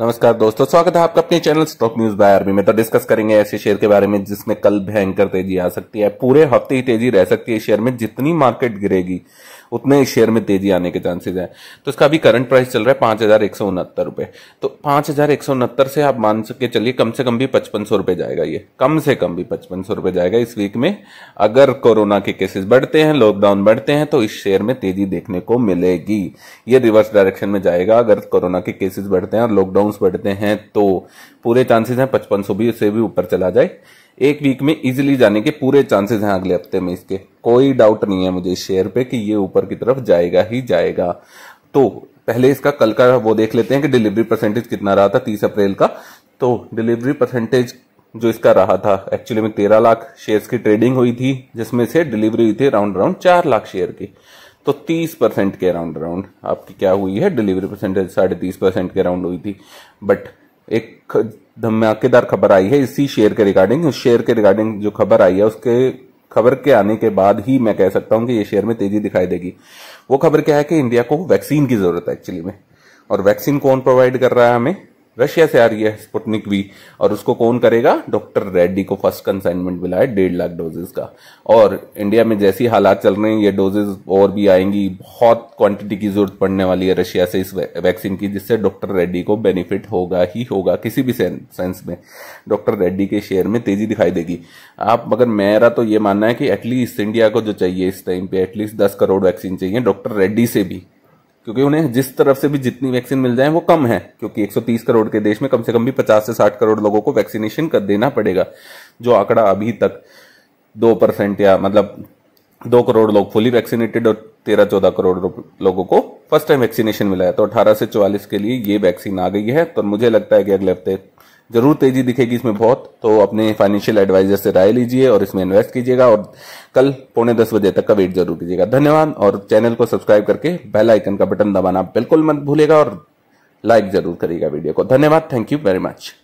नमस्कार दोस्तों स्वागत है आपका अपने channel stock news by RB में तो डिस्कस करेंगे ऐसे शेयर के बारे में जिसमें कल भयंकर तेजी आ सकती है पूरे हफ्ते ही तेजी रह सकती है शेयर में जितनी मार्केट गिरेगी उतने शेयर में तेजी आने के चांसेस हैं तो इसका अभी करंट प्राइस चल रहा है पांच हजार एक सौ उनहत्तर रुपए तो पांच हजार एक सौ उनहत्तर से आप मान सके चलिए कम से कम भी पचपन सौ रुपए जाएगा ये कम से कम भी पचपन सौ रुपए जाएगा इस वीक में अगर कोरोना के केसेस बढ़ते हैं लॉकडाउन बढ़ते हैं तो इस शेयर में तेजी देखने को मिलेगी ये रिवर्स डायरेक्शन में जाएगा अगर कोरोना के केसेस बढ़ते हैं और लॉकडाउन डाउन बढ़ते हैं तो पूरे चांसेस हैं पचपन सौ भी उससे भी ऊपर चला जाए एक वीक में इजिली जाने के पूरे चांसेस हैं अगले हफ्ते में इसके कोई डाउट नहीं है मुझे शेयर पे कि ये ऊपर की तरफ जाएगा ही जाएगा तो पहले इसका कल का वो देख लेते हैं कि डिलीवरी परसेंटेज कितना रहा था तीस अप्रैल का तो डिलीवरी परसेंटेज जो इसका रहा था एक्चुअली में तेरह लाख शेयर्स की ट्रेडिंग हुई थी जिसमें से डिलीवरी हुई थी राउंड राउंड चार लाख शेयर की तो 30 परसेंट के अराउंड अराउंड आपकी क्या हुई है डिलीवरी परसेंटेज साढ़े तीस परसेंट के अराउंड हुई थी बट एक धमाकेदार खबर आई है इसी शेयर के रिगार्डिंग उस शेयर के रिगार्डिंग जो खबर आई है उसके खबर के आने के बाद ही मैं कह सकता हूं कि ये शेयर में तेजी दिखाई देगी वो खबर क्या है कि इंडिया को वैक्सीन की जरूरत है एक्चुअली में और वैक्सीन कौन प्रोवाइड कर रहा है हमें रशिया से आ रही है स्पुटनिक वी और उसको कौन करेगा डॉक्टर रेड्डी को फर्स्ट कंसाइनमेंट मिला है डेढ़ लाख डोजेज का और इंडिया में जैसी हालात चल रहे हैं ये डोजेज और भी आएंगी बहुत क्वांटिटी की जरूरत पड़ने वाली है रशिया से इस वैक्सीन की जिससे डॉक्टर रेड्डी को बेनिफिट होगा ही होगा किसी भी सेंस में डॉक्टर रेड्डी के शेयर में तेजी दिखाई देगी आप मगर मेरा तो ये मानना है कि एटलीस्ट इंडिया को जो चाहिए इस टाइम पे एटलीस्ट दस करोड़ वैक्सीन चाहिए डॉक्टर रेड्डी से भी क्योंकि उन्हें जिस तरफ से भी जितनी वैक्सीन मिल जाए वो कम है क्योंकि 130 करोड़ के देश में कम से कम भी 50 से 60 करोड़ लोगों को वैक्सीनेशन कर देना पड़ेगा जो आंकड़ा अभी तक दो परसेंट या मतलब दो करोड़ लोग फुली वैक्सीनेटेड और तेरह चौदह करोड़ लोगों को फर्स्ट टाइम वैक्सीनेशन मिला है तो अठारह से चौवालीस के लिए ये वैक्सीन आ गई है तो मुझे लगता है कि अगले हफ्ते जरूर तेजी दिखेगी इसमें बहुत तो अपने फाइनेंशियल एडवाइजर से राय लीजिए और इसमें इन्वेस्ट कीजिएगा और कल पौने दस बजे तक का वेट जरूर कीजिएगा धन्यवाद और चैनल को सब्सक्राइब करके बेल आइकन का बटन दबाना बिल्कुल मत भूलेगा और लाइक जरूर करिएगा वीडियो को धन्यवाद थैंक यू वेरी मच